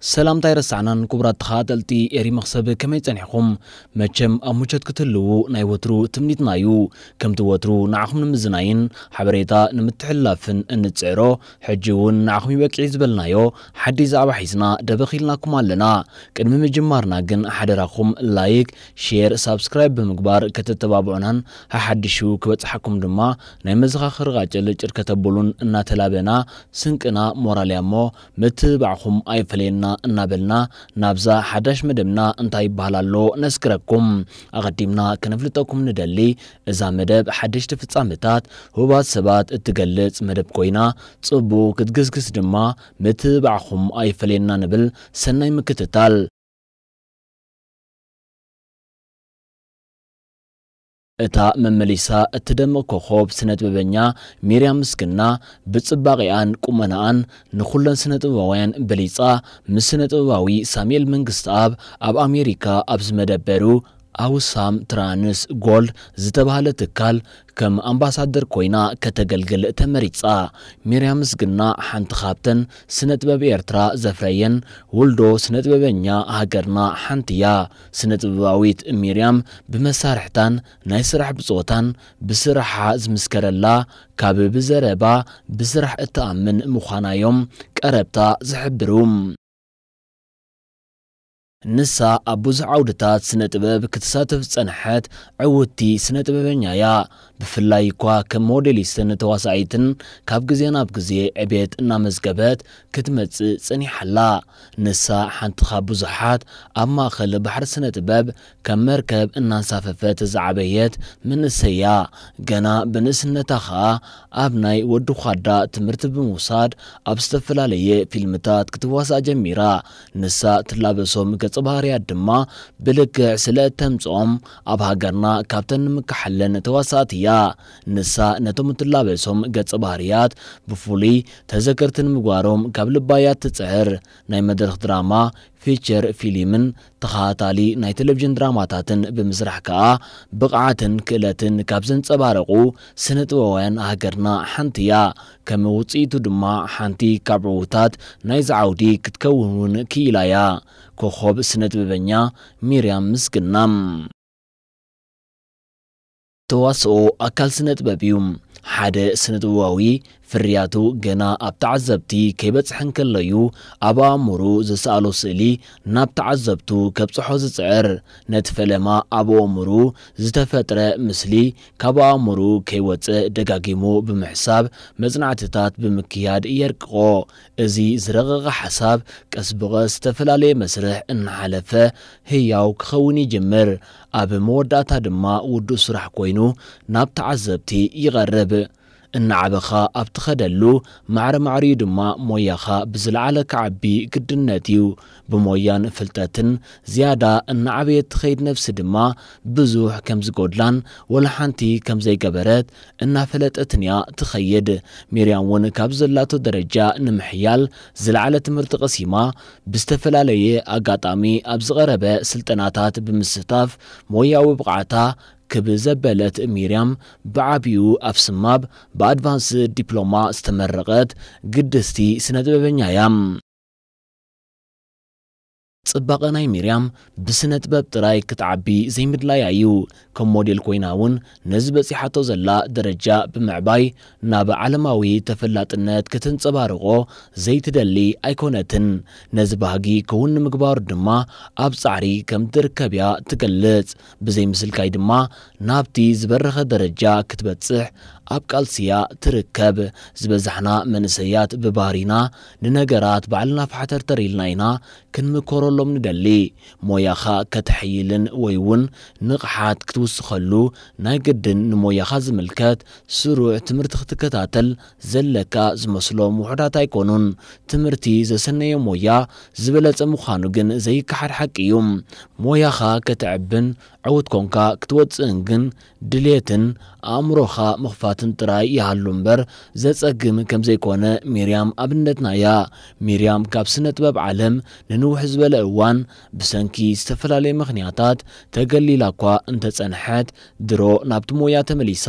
سلام تایر سعنان کبرات تخاتلتی ایری مخصب کمی تنحقم مچم اموچت کتلو نای وطرو تمنیت نایو کمت وطرو نعخم نمزناین حبریتا نمتحلافن انتسعرو حجیون نعخمی بکعیز بلنایو حدی زعب حیزنا دبخیلنا کمالنا کنم مجمارنا گن حدراخم لایک شیر سابسکرایب بمقبار کتتبابعنان حدشو کبت حکم دما نای مزغا خرغاجل چرکتبولون ناتلابنا سنکنا موراليامو متبعخم ایفلینا እናበልና ናብዛ ሓዳሽ መደብና እንታይ ይበሃል ኣሎ ነስክረኩም ኣቐዲምና ክነፍልጠኩም ንደሊ እዛ መደብ ሓደሽቲ ፍጻምታት ህባት ሰባት እትገልጽ መደብ ኮይና ጽቡቕ ክትግስግስ ድማ ምትባዕኹም ኣይፈለየና ንብል ሰናይ ምክትታል እታ መመሊሳ እትደምቕ ኮኸብ ስነ ጥበበኛ ሚርያም ምስግና ብጽባቐኣን ቁመናኣን ንዅለን ስነ ጥበባውያን በሊጻ ምስ ስነ ጥበባዊ ሳሙኤል መንግስቲ ኣብ ኣብ ኣሜሪካ ኣብ ዝመደበሩ አውሳም ትራንስ ጎልድ ዝተባህለ ትካል ከም ኣምባሳደር ኮይና ከተገልግል ተመሪፃ ሚርያም ምስግና ሓንቲ ካብተን ስነ ጥበብ ኤርትራ ዘፍረየን ውልዶ ስነ ጥበበኛ ሃገርና ሓንቲ እያ ስነ ጥበባዊት ሚርያም ብመሳርሕታን ናይ ስራሕ ብፆታን ብስራሓ ዝምስከረላ ካብ ብዘረባ ብስራሕ እትኣምን ምዃናዮም ቀረብታ ዝሕብሩ نسا أبوز عودتات سنة باب كتساتف سنحات عودتي سنة بابنيايا ብፍላይ እኳ ከሞዴሊስትን ተዋሳኢትን ካብ ግዜ ናብ ግዜ ዕቤት እናመዝገበት ክትመጽእ ጸኒሓላ ንሳ ሓንቲ ካብ ብዙሓት ኣብ ማእኸል ባሕሪ ስነ ጥበብ ከም መርከብ እናንሳፈፈት ዝዓበየት ምንሰያ ገና ብንእስነታ ኸኣ ኣብ ናይ ወዲ ኳዳ ትምህርቲ ብምውሳድ ኣብ ዝተፈላለየ ፊልምታት ክትዋሳእ ጀሚራ ንሳ ትላበሶም ገጽ ባህርያት ድማ ብልክዕ ስለ እተምጽኦም ኣብ ሃገርና ካብተን ንምካሓለን ተዋሳእት እያ ያ ንሳ ነቶም እትላበሶም ገጽ ባህርያት ብፍሉይ ተዘክርትን ምግባሮም ካብ ልባያት ትጽዕር ናይ መድረኽ ድራማ ፊቸር ፊልምን ተኸታሊ ናይ ቴሌቭዥን ድራማታትን ብምስራሕ ከኣ ብቕዓትን ክእለትን ካብ ዘንጸባረቑ ስነ ጥበባውያን ሃገርና ሓንቲ እያ ከም ውፅኢቱ ድማ ሓንቲ ካብ ዕዉታት ናይ ዝዓውዲ ክትከውን እውን ክኢላ እያ ኮኸብ ስነ ጥበበኛ ሚርያም ምስግናም ተዋስኦ ኣካል ስነ ጥበብ እዩ ሓደ ስነ ጥበባዊ ፍርያቱ ገና ኣብ ተዓዘብቲ ከይበፅሐን ከለዩ ኣብ ኣእምሩ ዝሰኣሎ ስእሊ ናብ ተዓዘብቱ ከብፅሖ ዝፅዕር ነቲ ፈለማ ኣብ ኣእምሩ ዝተፈጥረ ምስሊ ካብ ኣእምሩ ከይወፅእ ደጋጊሙ ብምሕሳብ መፅናዕትታት ብምክያድ የርቅቆ እዚ ዝረቐቐ ሓሳብ ቀስ ብቐስ ዝተፈላለየ መስርሕ እናሓለፈ ህያው ክኸውን ይጅምር ኣብ መወዳእታ ድማ ውዱእ ስራሕ ኮይኑ ናብ ተዓዘብቲ ይቐርብ እናዓበኻ ኣብ ትኸደሉ ማዕሪማዕርዩ ድማ ሞያኻ ብዝለዓለ ክዓቢ ግድነት እዩ ብሞያን ፍልጠትን ዝያዳ እናዓበየት ትኸይድ ነፍሲ ድማ ብዙሕ ከም ዝጎድላን ወላ ሓንቲ ከም ዘይገበረት እናፈለጠትን እያ ትኸይድ ሚርያም እውን ካብ ዘላቶ ደረጃ ንምሕያል ዝለዓለ ትምህርቲ ቀሲማ ብዝተፈላለየ ኣጋጣሚ ኣብ ዝቐረበ ስልጠናታት ብምስታፍ ሞያዊ ብቕዓታ ክብዘበለት ዘበለት ሚርያም ብዓብዩ ኣብ ስማብ ብኣድቫንስ ዲፕሎማ ዝተመረቐት ግድስቲ ስነ ጥበበኛ እያ ጽባቐናይ ሚርያም ብስነ ጥበብ ጥራይ ክትዓቢ ዘይምድላያ እዩ ከም ሞዴል ኮይና እውን ነዚ በፂሓቶ ዘላ ደረጃ ብምዕባይ ናብ ዓለማዊ ተፈላጥነት ክትንፀባርቆ ዘይትደሊ ኣይኮነትን ነዚ ባህጊ ክውን ንምግባሩ ድማ ኣብ ጻዕሪ ከም ትርከብ እያ ትገልጽ ብዘይምስልካይ ድማ ናብቲ ዝበረኸ ደረጃ ክትበጽሕ ኣብ ቃልስያ ትርከብ ዝበዛሕና መንእሰያት ብባህሪና ንነገራት ባዕልና ፍሓተር ተርእልና ኢና ክንምከረሎም ንደሊ ሞያኻ ከተሕይልን ወይ እውን ንቕሓት ክትውስኸሉ ናይ ግድን ንሞያኻ ዝምልከት ስሩዕ ትምህርቲ ክትከታተል ዘለካ ዝመስሎም ውሑዳት ኣይኮኑን ትምህርቲ ዘሰነየ ሞያ ዝበለጸ ምዃኑ ግን ዘይከሓድ ሓቂ እዩ ሞያኻ ከተዕብን ዕውት ኮንካ ክትወፅእን ግን ድሌትን ኣእምሮኻ ምኽፋትን ጥራይ ይሃሉ እምበር ዘጸግም ከም ዘይኮነ ሚርያም ኣብነትና እያ ሚርያም ካብ ስነ ጥበብ ዓለም ንንውሕ ዝበለ እዋን ብሰንኪ ዝተፈላለዩ ምኽንያታት ተገሊላ እኳ እንተጸንሐት ድሮ ናብቲ ሞያ ተመሊሳ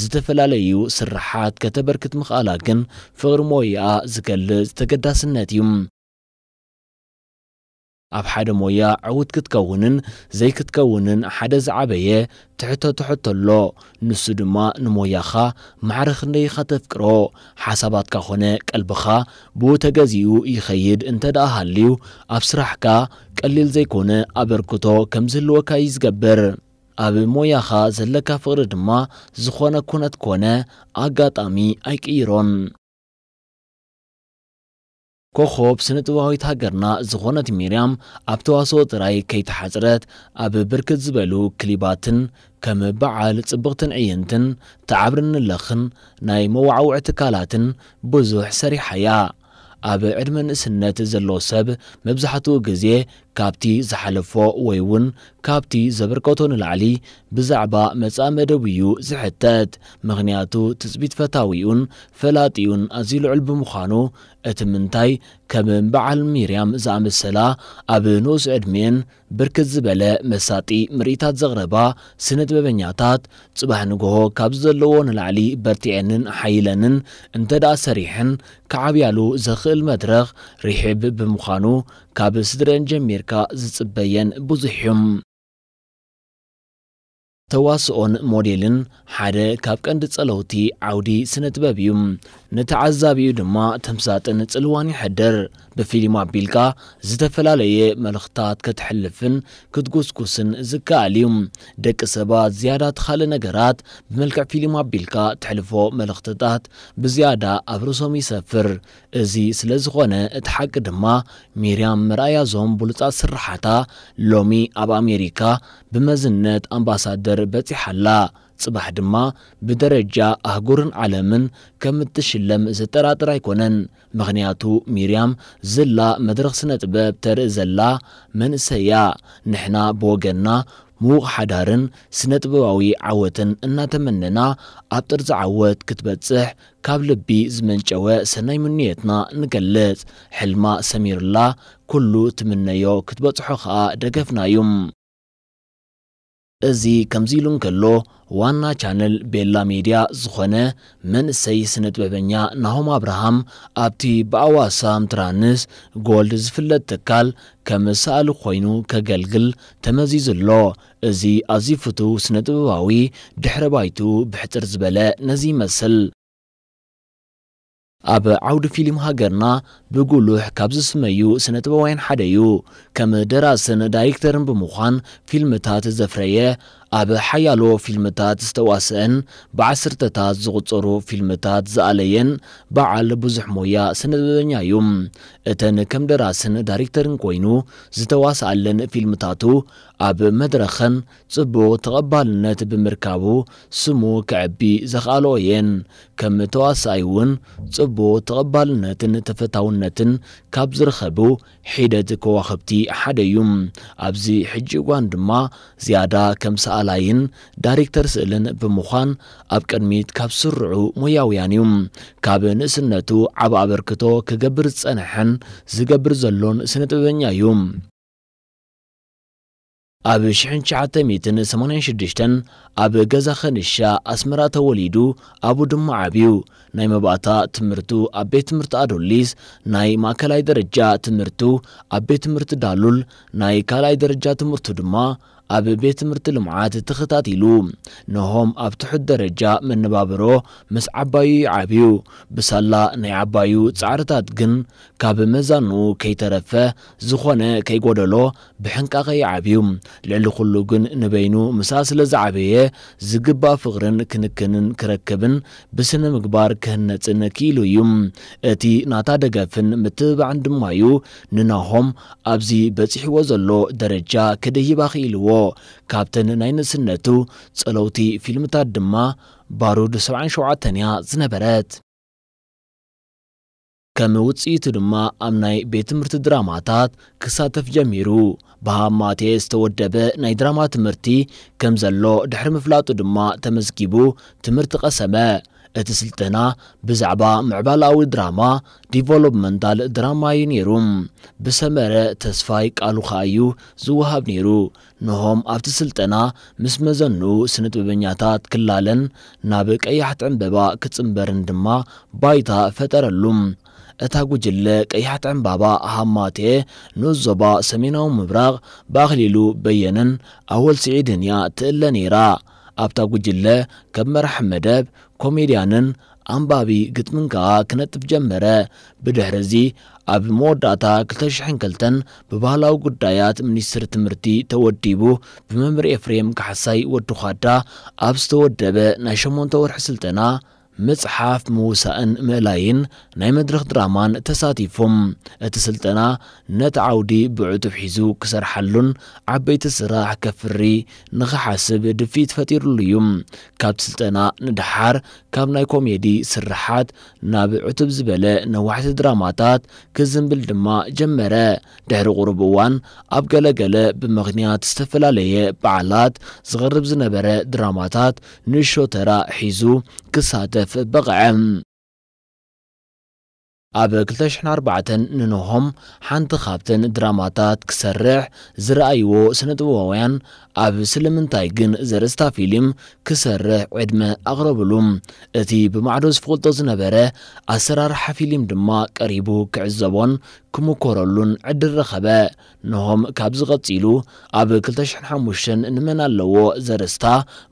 ዝተፈላለዩ ስራሓት ከተበርክት ምኽኣላ ግን ፍቕሪ ሞይኣ ዝገልጽ ተገዳስነት እዩ ኣብ ሓደ ሞያ ዕውት ክትከውንን ዘይክትከውንን ሓደ ዝዓበየ ትሕቶ ትሕቶ ኣሎ ንሱ ድማ ንሞያኻ ማዕረ ክንደይኻ ተፍቅሮ ሓሳባትካ ኾነ ቀልብኻ ብኡ ተገዚኡ ይኸይድ እንተ ደኣ ሃልዩ ኣብ ስራሕካ ቀሊል ዘይኮነ ኣበርክቶ ከም ዝህልወካ እዩ ዝገብር ኣብ ሞያኻ ዘለካ ፍቕሪ ድማ ዝኾነ ኩነት ኮነ ኣጋጣሚ ኣይቅይሮን كوخوب سنتواهيت هاجرنا زغونت ميريام أبتواسو تراي كيت حزرت أب بركت زبلو كليباتن كم بعال صبغتن عينتن تعبرن اللخن ناي موعوع تكالاتن بزوح سريحيا أب عدمن سنة زلو سب مبزحتو جزية ካብቲ ዝሓለፎ ወይ እውን ካብቲ ዘበርከቶ ንላዕሊ ብዛዕባ መጻኢ መደብ እዩ ዝሕተት ምኽንያቱ ትፅቢት ፈታዊኡን ፈላጢኡን ኣዝዩ ልዑል ብምዃኑ እቲ ምንታይ ከምም በዓል ሚርያም ዝኣመሰላ ኣብ ንኡስ ዕድሜን ብርክት ዝበለ መሳጢ ምርኢታት ዘቕረባ ስነ ጥበበኛታት ጽባህ ንግሆ ካብ ዘለዎ ንላዕሊ በርቲዐንን ሓይለንን እንተ ደኣ ሰሪሕን ክዓብያሉ ዘኽእል መድረኽ ርሒብ ብምዃኑ ካብ ስድረን ጀሚርካ ዝጽበየን ብዙሕ ተዋስኦን ሞዴልን ሓደ ካብ ቀንዲ ጸለውቲ ዓውዲ ስነ ጥበብ እዩ نتعذابي دما تمساتن تلواني حدر بفيلم عبيلكا زتفلالي ملختات كتحلفن كتقسقسن زكاليوم دك سبات زيادة خال نجارات بملكع فيلم عبيلكا تحلفو ملختات بزيادة أبرسومي سفر زي سلزخونة اتحق دما ميريام مرايا زوم بلطات سرحتا لومي أب أمريكا بمزنة أمباسادر بتحلا ጽባሕ ድማ ብደረጃ ኣህጉርን ዓለምን ከምትሽለም ዝጠራጥር ኣይኮነን ምኽንያቱ ሚርያም ዘላ መድረኽ ስነ ጥበብ ተርኢ ዘላ መንእሰያ ንሕና ብወገንና ምዉቕ ሓዳርን ስነ ጥበባዊ ዓወትን እናተመነና ኣብ ጥርዚ ዓወት ክትበጽሕ ካብ ልቢ ዝመንጨወ ሰናይ ምንየትና ንገልጽ ሕልማ ሰሚሩላ ኵሉ ትምነዮ ክትበጽሖ ኸኣ ደገፍናዩ እዚ ከምዚ ኢሉ እንከሎ ዋና ቻነል ቤላ ሚድያ ዝኾነ መንእሰይ ስነ ጥበበኛ ናሆም ኣብርሃም ኣብቲ ብኣዋሳም ትራንስ ጎልድ ዝፍለጥ ትካል ከም ሰኣሊ ኮይኑ ከገልግል ተመዚዙ ኣሎ እዚ ኣዝዩ ፍቱ ስነ ጥበባዊ ድሕረ ባይቱ ብሕፅር ዝበለ ነዚ ይመስል ኣብ ዓውዲ ፊልም ሃገርና ብጉሉሕ ካብ ዝስመዩ ስነ ጥበባውያን ሓደ እዩ ከም ደራስን ዳይሬክተርን ብምዃን ፊልምታት ዘፍረየ ኣብ ሓያሎ ፊልምታት ዝተዋስአን ብዓስርተታት ዝቑፀሩ ፊልምታት ዝኣለየን በዓል ብዙሕ ሞያ ስነጥበበኛ እዩ እተን ከም ደራስን ዳይሬክተርን ኮይኑ ዝተዋስኣለን ፊልምታቱ ኣብ መድረኽን ጽቡቕ ተቐባልነት ብምርካቡ ስሙ ክዕቢ ዘኽኣልኦ እየን ከም ተዋሳኢ እውን ጽቡቕ ተቐባልነትን ተፈታውነትን ካብ ዝረኸቡ ሒደት ከዋኽብቲ ሓደ እዩ ኣብዚ ሕጂ እዋን ድማ ዝያዳ ከም ሰ ሰኣላይን ዳይሬክተር ስእልን ብምዃን ኣብ ቅድሚት ካብ ስርዑ ሞያውያን እዩ ካብ ንእስነቱ ዓብ ኣበርክቶ ክገብር ዝጸንሐን ዝገብር ዘሎን ስነጥበበኛ እዩ ኣብ 1986 ኣብ ገዛ ኸንሻ ኣስመራ ተወሊዱ ኣብኡ ድማ ዓብዩ ናይ መባእታ ትምህርቱ ኣብ ቤት ትምህርቲ ኣዶሊስ ናይ ማእከላይ ደረጃ ትምህርቱ ኣብ ቤት ትምህርቲ ዳሉል ናይ ካልኣይ ደረጃ ትምህርቱ ድማ ኣብ ቤት ትምህርቲ ልምዓት ተኸታቲሉ ንሆም ኣብ ትሑት ደረጃ መነባብሮ ምስ ዓባዩ ይዓብዩ ብሳላ ናይ ዓባዩ ጻዕርታት ግን ካብ መዛኑ ከይተረፈ ዝኾነ ከይጎደሎ ብሕንቃኸ ይዓብዩ ልዕሊ ኩሉ ግን ንበይኑ ምሳ ስለ ዝዓበየ ዝግባእ ፍቕርን ክንክንን ክረክብን ብስነ ምግባር ክህነፅን ክኢሉ እዩ እቲ ናታ ደገፍን ምትብባዕን ድማዩ ንናሆም ኣብዚ በፂሕዎ ዘሎ ደረጃ ክደይባ ኽኢልዎ ካብተን ናይ ንእስነቱ ጸለውቲ ፊልምታት ድማ ባሩድ 77ያ ዝነበረት ከም ውፅኢቱ ድማ ኣብ ናይ ቤት ትምህርቲ ድራማታት ክሳተፍ ጀሚሩ ብሃማቴስ ዝተወደበ ናይ ድራማ ትምህርቲ ከም ዘሎ ድሕሪ ምፍላጡ ድማ ተመዝጊቡ ትምህርቲ ቐሰመ እቲ ስልጠና ብዛዕባ ምዕባላዊ ድራማ ዲቨሎፕመንታል ድራማ እዩ ነይሩ ብሰመረ ተስፋይ ቃሉ ኸዓ እዩ ዝወሃብ ነይሩ ንሆም ኣብቲ ስልጠና ምስ መዘኑ ስነ ጥበበኛታት ክላለን ናብ ቀያሕቲ ዕምበባ ክጽምበርን ድማ ባይታ ፈጠረሉ እታ ጉጅለ ቀያሕቲ ዕምባባ ሃማቴ ንዞባ ሰሜናዊ ምብራቕ ብኣኽሊሉ በየነን ኣወል ስዒድን እያ ትእለ ነይራ ኣብታ ጉጅለ ከም መራሕ መደብ ኮሜድያንን ኣንባቢ ግጥምን ከዓ ክነጥፍ ጀመረ ብድሕሪ እዚ ኣብ መወዳእታ 202 ብባህላዊ ጉዳያት ሚኒስትሪ ትምህርቲ ተወዲቡ ብመምሪ ኤፍሬም ካሕሳይ ወዱኻዳ ኣብ ዝተወደበ ናይ 8 ወርሒ ስልጠና مصحاف ان ملاين ناي مدرخ درامان تساتيفم اتسلتنا نتعاودي بعتب حيزو كسر حلون عبيت السراح كفري نخحاسب دفيت فتير اليوم كاب سلتنا ندحار كاب ناي كوميدي سرحات ناب عتب زبلة نواحت دراماتات كزنبل دما جمرة دهر غربوان اب قلة قلة بمغنيات استفلالية بعلات زغرب زنبرة دراماتات نشو ترا حيزو قصادة في بغعم ኣብ 204 ንንሆም ሓንቲ ካብተን ድራማታት ክሰርሕ ዝረኣይዎ ስነጥበባውያን ኣብ ስለምንታይ ግን ዘርእስታ ፊልም ክሰርሕ ዕድመ ኣቕረብሉ እቲ ብማዕዶ ዝፍቕልጦ ዝነበረ ኣሰራርሓ ፊልም ድማ ቀሪቡ ክዕዘቦን ክምኮረሉን ዕድል ረኸበ ንሆም ካብዚ ቐጺሉ ኣብ 205 ንመን ኣለዎ ዘርእስታ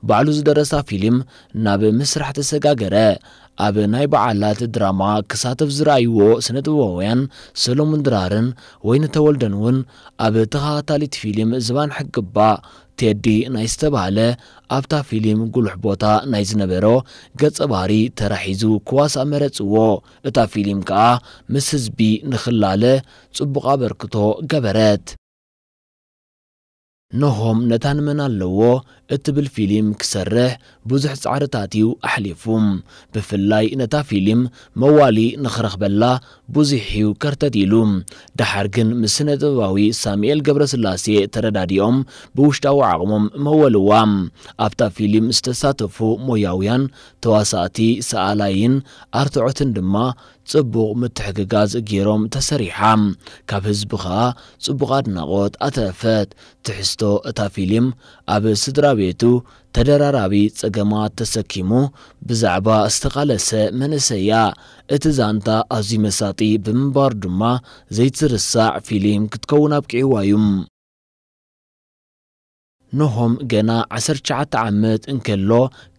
ባዕሉ ዝደረሳ ፊልም ናብ ምስራሕ ተሰጋገረ ኣብ ናይ በዓላት ድራማ ክሳተፍ ዝረኣይዎ ስነ ጥበውያን ሰሎሙን ድራርን ወይኒ ተወልደን እውን ኣብ ተኸታታሊት ፊልም ዝባን ሕግባ ቴዲ ናይ ዝተባሃለ ኣብታ ፊልም ጉልሕ ቦታ ናይ ዝነበሮ ገጸ ባህሪ ተራሒዙ ክዋስ ኣመረጽዎ እታ ፊልም ከኣ ምስ ህዝቢ ንኽላለ ጽቡቕ ኣበርክቶ ገበረት نهم نتانمنا اللو اتبل فيلم كسره بزح سعرتاتيو أحليفوم بفلاي نتا فيلم موالي نخرخ بلا بزحيو كرتتيلو دحرقن مسنة واوي ساميل قبرس اللاسي ترداديوم بوشتاو عقمم مولوام أبتا فيلم استساتفو موياويان تواساتي سآلاين أرتعتن دما ጽቡቕ ምትሕግጋዝ ጌይሮም ተሰሪሓ ካብ ህዝቢ ኸኣ ጽቡቓት ናቖት ኣተረፈት ትሕዝቶ ፊልም ኣብ ስድራ ቤቱ ተደራራቢ ጸገማት ተሰኪሙ ብዛዕባ ዝተቓለሰ መንእሰያ እቲ ዛንታ ኣዝዩ መሳጢ ብምንባር ድማ ዘይትርሳዕ ፊልም ክትከውን ኣብቂዕዋዩም ንሆም ገና 19 ዓመት እንከሎ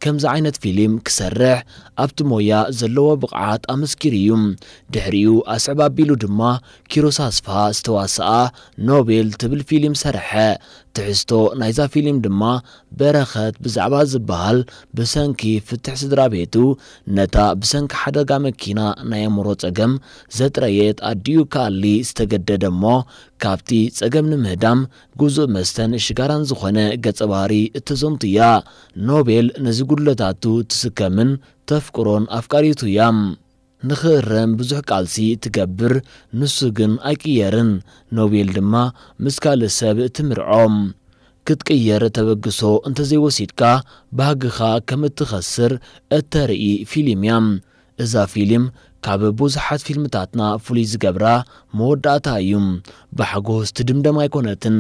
ከምዚ ዓይነት ፊልም ክሰርሕ ኣብቲ ሞያ ዘለዎ ብቕዓት ኣመስኪር እዩ ድሕሪኡ ኣስዕብ ኣቢሉ ድማ ኪሮስ ኣስፋ ዝተዋስኣ ኖቤል ትብል ፊልም ሰርሐ ትሕዝቶ ናይዛ ፊልም ድማ በረኸት ብዛዕባ ዝበሃል ብሰንኪ ፍትሕ ስድራ ቤቱ ነታ ብሰንኪ ሓደጋ መኪና ናይ ኣእምሮ ጸገም ዘጥረየት ኣድዩ ካሊ ዝተገደደ እሞ ካብቲ ጸገም ንምህዳም ጉዙእ መስተን ሽጋራን ዝኾነ ገጸ ባህሪ እተዘምቱ እያ ኖቤል ነዚ ጉድለታቱ ትስከምን ተፍቅሮን ኣፍቃሪቱ እያ ንኽእረም ብዙሕ ቃልሲ ትገብር ንሱ ግን ኣይቅየርን ኖቤል ድማ ምስ ካልእ ሰብ እትምርዖም ክትቅየር ተበግሶ እንተዘይወሲድካ ባህግኻ ከም እትኸስር እተርኢ ፊልም እያ እዛ ፊልም ካብ ብዙሓት ፊልምታትና ፍሉይ ዝገብራ መወዳእታ እዩ ብሓጎስ ትድምደም ኣይኮነትን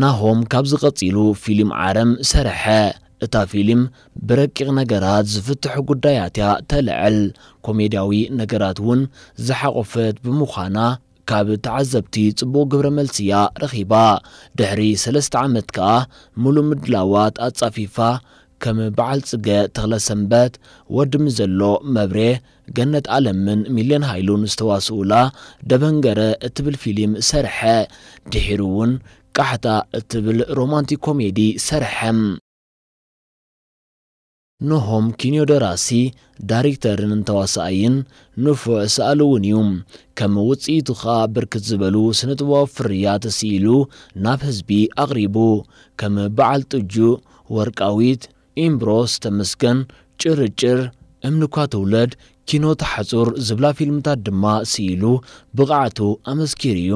ናሆም ካብ ዝቐጺሉ ፊልም ዓረም ሰርሐ እታ ፊልም ብረቂቕ ነገራት ዝፍትሑ ጉዳያት እያ ተልዕል ኮሜድያዊ ነገራት እውን ዝሓቖፈት ብምዃና ካብ ተዓዘብቲ ጽቡቕ ግብረ መልሲ እያ ረኺባ ድሕሪ ሰለስተ ዓመት ከዓ ሙሉእ ምድላዋት ኣጻፊፋ ከም በዓል ጽገ ተኽለ ሰንበት ወድሚ ዘሎ መብሬ ገነት ዓለምን ሚልዮን ሃይሉን ዝተዋስኡላ ደበንገረ እትብል ፊልም ሰርሐ ድሒሩ እውን ቃሕታ እትብል ሮማንቲክ ኮሜዲ ሰርሐ ንሆም ኪንዮ ደራሲ ዳይሬክተርን እንተዋሳኣይን ንፉዕ ሰኣሊ እውን እዩ ከም ውፅኢቱ ኸ ብርክት ዝበሉ ስነጥበዊ ፍርያት ስኢሉ ናብ ህዝቢ ኣቕሪቡ ከም በዓል ጥጁ ወርቃዊት ኢምብሮስ ተመስገን ጭርጭር እምንኳ ትውለድ ኪኖ ተሓጹር ዝብላ ፊልምታት ድማ ስኢሉ ብቕዓቱ ኣመስኪር እዩ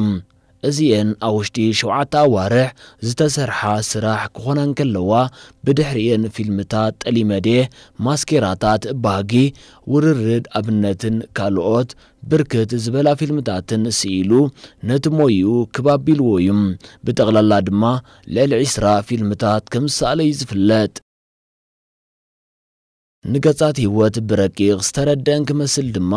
ازیان آوشتی شعاتا واره زتسرح سرح کخنان کلوا بدحریان فیلمتات الیمده ماسکراتات باقی وررد ابنتن کالوت برکت زبلا فیلمتاتن سیلو نت مویو کبابیلویم بتغلالدما لعسرا فیلمتات کم سالی زفلت ንገጻት ህይወት ብረቂቕ ዝተረድአን ክመስል ድማ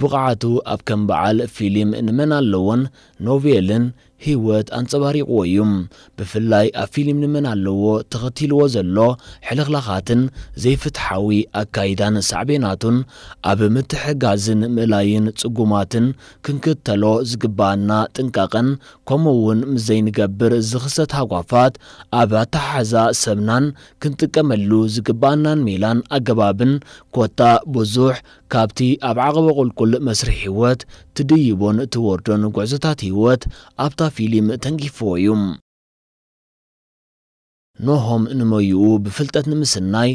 ብቕዓቱ ኣብ ከም በዓል ፊልም እንመን ኣለዎን ኖቬልን ህይወት ኣንጸባሪቕዎ እዩ ብፍላይ ኣብ ፊልም ኣለዎ ተኸቲልዎ ዘሎ ሕልኽላኻትን ዘይፍትሓዊ ኣካይዳን ሳዕቤናቱን ኣብ ምትሕጋዝን ምእላይን ጽጉማትን ክንክተሎ ዝግባአና ጥንቃቐን ከምኡውን ምዘይንገብር ዝኽሰት ሃጓፋት ኣብ ኣተሓሕዛ ሰብናን ክንጥቀመሉ ዝግባአናን ሜላን ኣገባብን ኮታ ብዙሕ ካብቲ ኣብ ዓቐበ ቁልቁል መስርሕ ህይወት ትድይቦን ትወርዶን ጉዕዞታት ህይወት ኣብታ ፊልም ተንጊፍዎ እዩ ኖሆም ንመይኡ ብፍልጠት ንምስናይ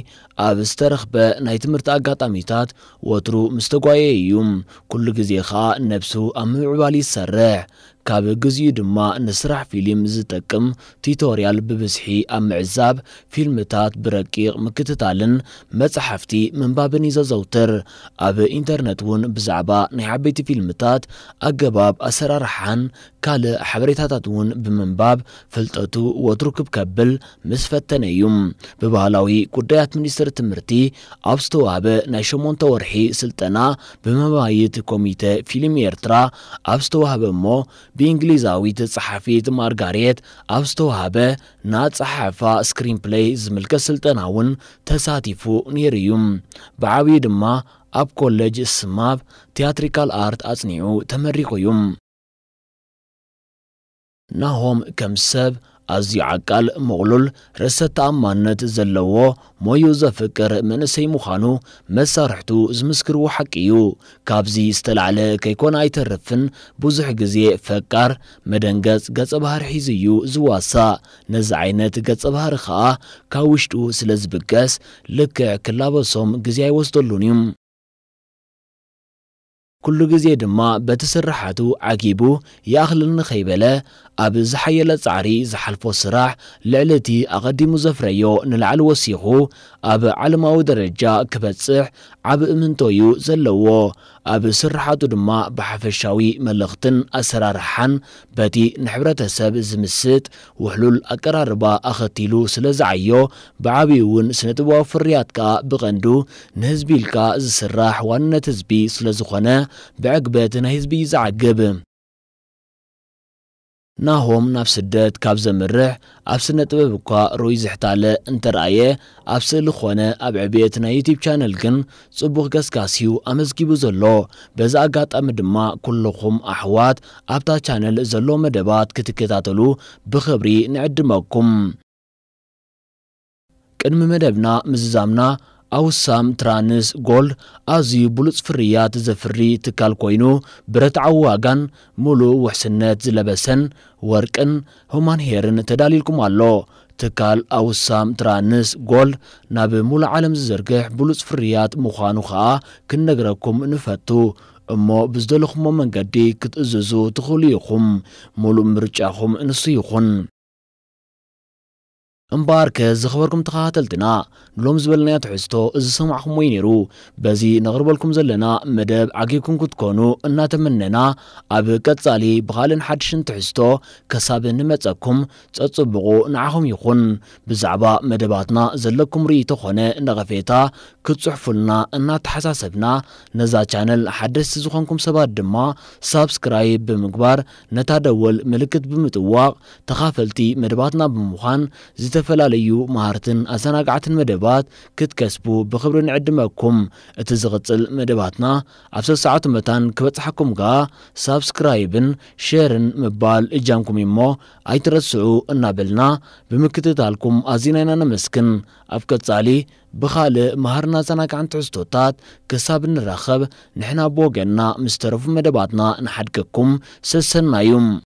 ኣብ ዝተረኽበ ናይ ትምህርቲ ኣጋጣሚታት ወትሩ ምስ ተጓየ እዩ ኩሉ ግዜ ኸኣ ነብሱ ኣብ ምብዕባል ይሰርሕ كابي غزي دما نسرح فيلم زتكم تيتوريال ببزحي ام عزاب فيلم تات برقيق مكتتالن مصحفتي من بابني زوتر أبي انترنت ون بزعبا نحبيت فيلم تات اجباب اسرارحان كال حبريتاتات ون بمنباب فلتاتو ودركب كبل مسفتن يوم ببهلاوي قديات منستر تمرتي ابستو أبي ناشمون تورحي سلطنا بمبايت كوميته فيلم يرترا ابستو مو ብእንግሊዛዊት ጸሓፊት ማርጋሬት ኣብ ዝተዋህበ ናፀሓፋ ስክሪን ፕለይ ዝምልከት ስልጠና እውን ተሳቲፉ ነይሩ እዩ ብዓብዪ ድማ ኣብ ኮለጅ ስማብ ቲያትሪካል ኣርት ኣጽኒዑ ተመሪቑ እዩ ናሆም ከም ሰብ ኣዝዩ ዓቃል ምቕሉል ርእሰ ተኣማንነት ዘለዎ ሞዩ ዘፍቅር መንእሰይ ምዃኑ መሳርሕቱ ዝምስክርዎ ሓቂ እዩ ካብዚ ዝተላዕለ ከይኮነ ኣይተርፍን ብዙሕ ግዜ ፈቃር መደንገጽ ገጸ ባህሪ ሒዙ እዩ ዝዋሳእ ነዚ ዓይነት ገጸ ባህሪ ከዓ ካብ ውሽጡ ስለ ዝብገስ ልክዕ ክላበሶም ግዜ ኣይወስደሉን እዩ كل جزء دما بتسرحاتو عجيبو يأخلن خيبله أب زحيلة زعري زحلفو سراح لعلتي أقدم زفريو نلعل وسيخو أب علماو درجة كبتسح عب من زلوو ኣብ ስራሓቱ ድማ ብሓፈሻዊ መልእኽትን ኣሰራርሓን በቲ ንሕብረተሰብ ዝምስጥ ውሕሉል ኣቀራርባ ኣኸቲሉ ስለ ዝዓዮ ብዓብዪ እውን ስነጥባዊ ፍርያትካ ብቐንዱ ንህዝቢ ኢልካ ዝስራሕ ዋንነት ህዝቢ ስለ ዝኾነ ብዕግበት ናይ ህዝቢ ይዛዓግብ ናሆም ናብ ስደት ካብ ዘምርሕ ኣብ ስነ ጥበብ እኳ ሩይ ዝሕታለ እንተረኣየ ኣብ ስእሊ ኾነ ኣብ ዕብየት ናይ ዩቲብ ቻነል ግን ጽቡቕ ገስጋስዩ ኣመዝጊቡ ዘሎ በዚ ኣጋጣሚ ድማ ኩለኹም ኣሕዋት ኣብታ ቻነል ዘሎ መደባት ክትከታተሉ ብኽብሪ ንዕድመኩም ቅድሚ መደብና ምዝዛምና ኣውሳም ትራንስ ጎልድ ኣዝዩ ብሉፅ ፍርያት ዘፍሪ ትካል ኮይኑ ብረት ዓዋጋን ሙሉእ ውሕስነት ዝለበሰን ወርቅን ሁማን ሄርን ተዳሊልኩም ኣሎ ትካል ኣውሳም ትራንስ ጎልድ ናብ ሙሉእ ዓለም ዝዘርግሕ ብሉፅ ፍርያት ምዃኑ ከዓ ክንነግረኩም ንፈቱ እሞ ብዝደለኹሞ መንገዲ ክትእዝዙ ትኽእሉ ኢኹም ሙሉእ ምርጫኹም ንሱ ይኹን امبارك زخبركم تخاتلتنا نلوم زبلنا تحستو سمعكم وينيرو بزي لكم زلنا مدب عقيكم كتكونو انا تمننا اب قصالي بغالن حدشن تحستو كساب نمتاكم تصبغو نعهم يخون بزعبا مدباتنا زلكم ري تخونه نغفيتا كتصحفلنا انا تحساسبنا نزا چانل حدس زخونكم سباد دما سابسكرايب بمقبار نتا دول ملكت بمتواق تخافلتي مدباتنا بمخان زت ዝተፈላለዩ መሃርትን ኣዘናግዓትን መደባት ክትከስቡ ብክብሪ ንዕድመኩም እቲ ዝቕፅል መደባትና ኣብ ሰሳዓት መታን ክበጽሐኩም ከ ሳብስክራይብን ሸርን ምባል እጃምኩም እሞ ኣይትረስዑ እናበልና ብምክትታልኩም ኣዝና ኢና ነመስክን ኣብ ቀጻሊ ብኻልእ መሃርና ዘናግዓን ትሕዝቶታት ክሳብ እንራኸብ ንሕና ብወገንና ምስ ተረፉ መደባትና ንሓድገኩም ሰሰናዩም